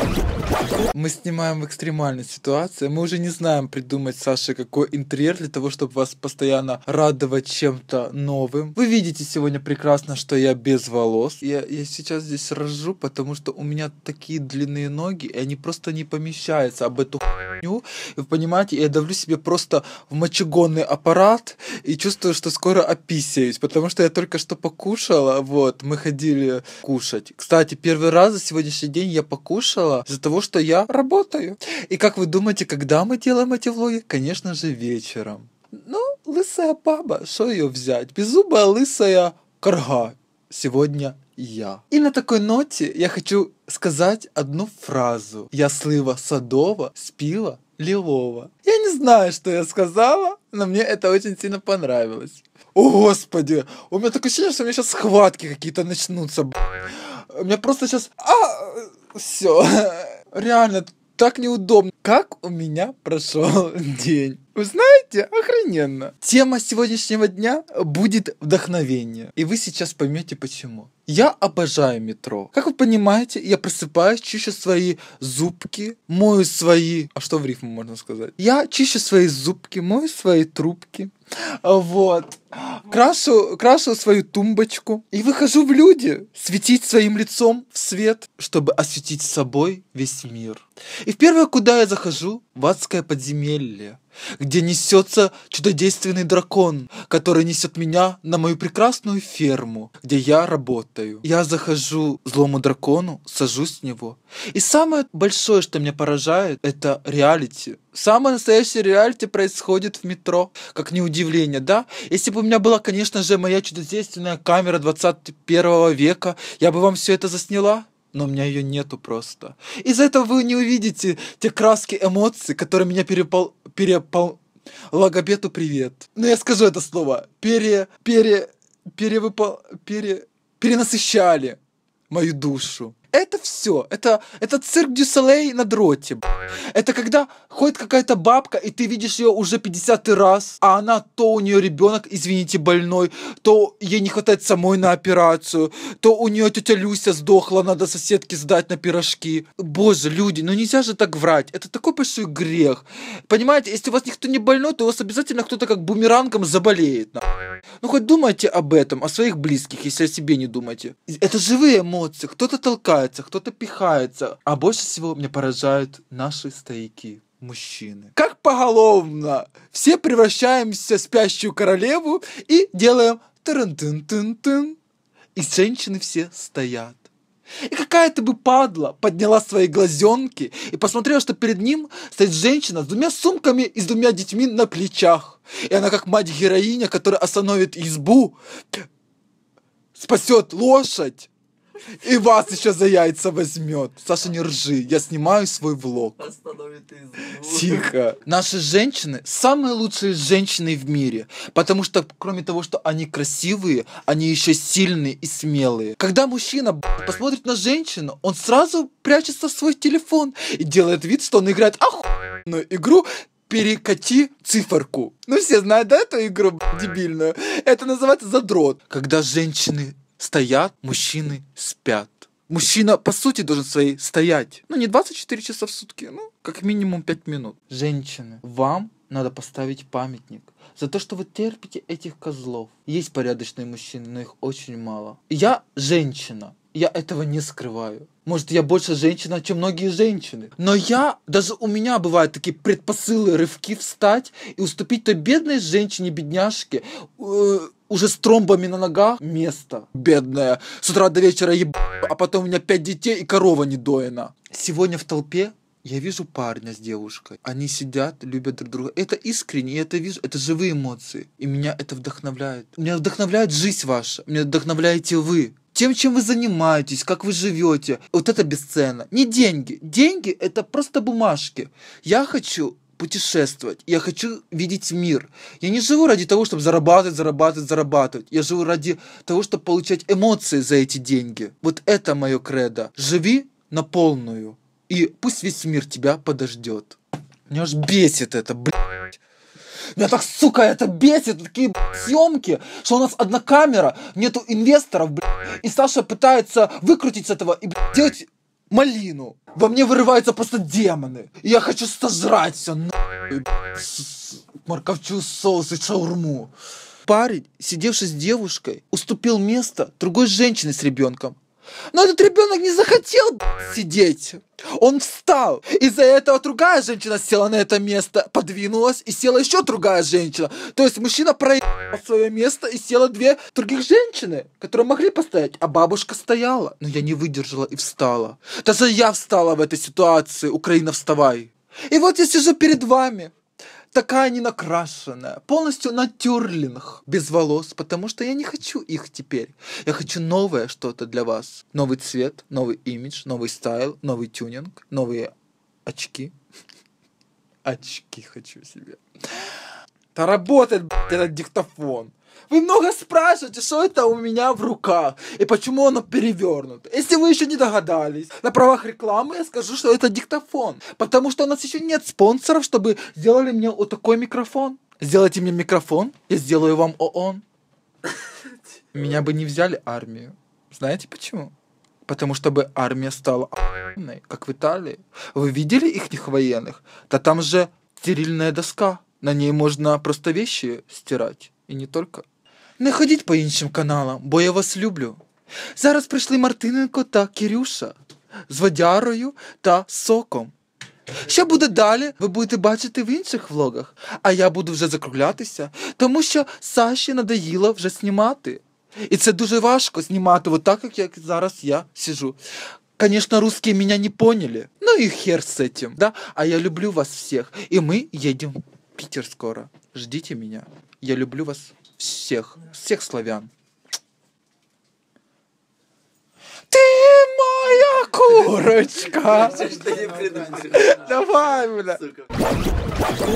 Thank you. Мы снимаем в экстремальной ситуации. Мы уже не знаем придумать, Саше, какой интерьер для того, чтобы вас постоянно радовать чем-то новым. Вы видите сегодня прекрасно, что я без волос. Я, я сейчас здесь рожу, потому что у меня такие длинные ноги, и они просто не помещаются об эту хуйню. Вы понимаете, я давлю себе просто в мочегонный аппарат и чувствую, что скоро описаюсь, потому что я только что покушала. Вот, мы ходили кушать. Кстати, первый раз за сегодняшний день я покушала из-за того, что что я работаю. И как вы думаете, когда мы делаем эти влоги? Конечно же, вечером. Ну, лысая баба, что ее взять? Беззубая лысая корга. Сегодня я. И на такой ноте я хочу сказать одну фразу. Я слива садова, спила лилова. Я не знаю, что я сказала, но мне это очень сильно понравилось. О, господи! У меня такое ощущение, что у меня сейчас схватки какие-то начнутся. У меня просто сейчас... А, все. Реально, так неудобно. Как у меня прошел день? Вы знаете, охрененно. Тема сегодняшнего дня будет вдохновение. И вы сейчас поймете почему. Я обожаю метро. Как вы понимаете, я просыпаюсь, чищу свои зубки, мою свои... А что в рифму можно сказать? Я чищу свои зубки, мою свои трубки. Вот. красу, красу свою тумбочку и выхожу в люди, светить своим лицом в свет, чтобы осветить собой весь мир. И в первое, куда я захожу, в адское подземелье, где несется чудодейственный дракон, который несет меня на мою прекрасную ферму, где я работаю. Я захожу злому дракону, сажусь с него. И самое большое, что меня поражает, это реалити. Самое настоящее реалити происходит в метро. Как не удивление, да? Если бы у меня была, конечно же, моя чудодейственная камера 21 века, я бы вам все это засняла но у меня ее нету просто. Из-за этого вы не увидите те краски эмоций, которые меня перепол перепол... Логопеду привет. Ну, я скажу это слово. Пере... Пере... Перевыпол... Пере... Перенасыщали мою душу. Это все. Это, это цирк дю Дюсалей на дроте. Это когда ходит какая-то бабка, и ты видишь ее уже 50 раз, а она то у нее ребенок, извините, больной, то ей не хватает самой на операцию, то у нее тетя Люся сдохла, надо соседке сдать на пирожки. Боже, люди, ну нельзя же так врать. Это такой большой грех. Понимаете, если у вас никто не больной, то у вас обязательно кто-то как бумерангом заболеет. Ну хоть думайте об этом, о своих близких, если о себе не думаете. Это живые эмоции, кто-то толкает ругается, кто-то пихается. А больше всего меня поражают наши стояки мужчины. Как поголовно! Все превращаемся в спящую королеву и делаем тын-тын-тын-тын. И женщины все стоят. И какая-то бы падла подняла свои глазенки и посмотрела, что перед ним стоит женщина с двумя сумками и с двумя детьми на плечах. И она как мать-героиня, которая остановит избу, спасет лошадь, и вас еще за яйца возьмет. Саша, не ржи, я снимаю свой влог. Тихо. Наши женщины самые лучшие женщины в мире. Потому что, кроме того, что они красивые, они еще сильные и смелые. Когда мужчина посмотрит на женщину, он сразу прячется в свой телефон и делает вид, что он играет охуенную игру перекати циферку. Ну, все знают, да, эту игру дебильную? Это называется задрот. Когда женщины стоят, мужчины спят. Мужчина, по сути, должен своей стоять. Ну, не 24 часа в сутки, ну, как минимум 5 минут. Женщины, вам надо поставить памятник за то, что вы терпите этих козлов. Есть порядочные мужчины, но их очень мало. Я женщина я этого не скрываю. Может, я больше женщина, чем многие женщины. Но я, даже у меня бывают такие предпосылы, рывки встать и уступить той бедной женщине-бедняжке, э, уже с тромбами на ногах, место. Бедная. С утра до вечера еб... а потом у меня пять детей и корова не доена. Сегодня в толпе я вижу парня с девушкой. Они сидят, любят друг друга. Это искренне, я это вижу. Это живые эмоции. И меня это вдохновляет. Меня вдохновляет жизнь ваша. Меня вдохновляете вы тем, чем вы занимаетесь, как вы живете. Вот это бесценно. Не деньги. Деньги – это просто бумажки. Я хочу путешествовать, я хочу видеть мир. Я не живу ради того, чтобы зарабатывать, зарабатывать, зарабатывать. Я живу ради того, чтобы получать эмоции за эти деньги. Вот это мое кредо. Живи на полную. И пусть весь мир тебя подождет. Меня уж бесит это, блядь. Меня так, сука, это бесит, такие блядь, съемки, что у нас одна камера, нету инвесторов, блядь, и Саша пытается выкрутить с этого и блядь, делать малину. Во мне вырываются просто демоны. И я хочу сожрать все нахуй. Морковчу соус и шаурму. Парень, сидевший с девушкой, уступил место другой женщине с ребенком. Но этот ребенок не захотел сидеть. Он встал. Из-за этого другая женщина села на это место, подвинулась и села еще другая женщина. То есть мужчина проехал свое место и села две других женщины, которые могли постоять. А бабушка стояла. Но я не выдержала и встала. Даже я встала в этой ситуации. Украина, вставай. И вот я сижу перед вами такая не накрашенная, полностью натюрлинг, без волос, потому что я не хочу их теперь. Я хочу новое что-то для вас. Новый цвет, новый имидж, новый стайл, новый тюнинг, новые очки. Очки хочу себе. Да работает, блядь, этот диктофон. Вы много спрашиваете, что это у меня в руках и почему оно перевернуто. Если вы еще не догадались, на правах рекламы я скажу, что это диктофон. Потому что у нас еще нет спонсоров, чтобы сделали мне вот такой микрофон. Сделайте мне микрофон, я сделаю вам ООН. Меня бы не взяли армию. Знаете почему? Потому что бы армия стала охуенной, как в Италии. Вы видели их военных? Да там же стерильная доска. На ней можно просто вещи стирать. і не только. Не ходіть по іншим каналам, бо я вас люблю. Зараз прийшли Мартиненко та Кірюша з водярою та соком. Що буде далі, ви будете бачити в інших влогах, а я буду вже закруглятися, тому що Саші надоїло вже знімати. І це дуже важко знімати, от так, як зараз я сижу. Звісно, русские мене не поняли. Ну і хер з цим. да? А я люблю вас всіх, і ми їдемо в Пітер скоро. ждите меня. Я люблю вас всех, всех славян. Ты моя курочка! Давай, бля!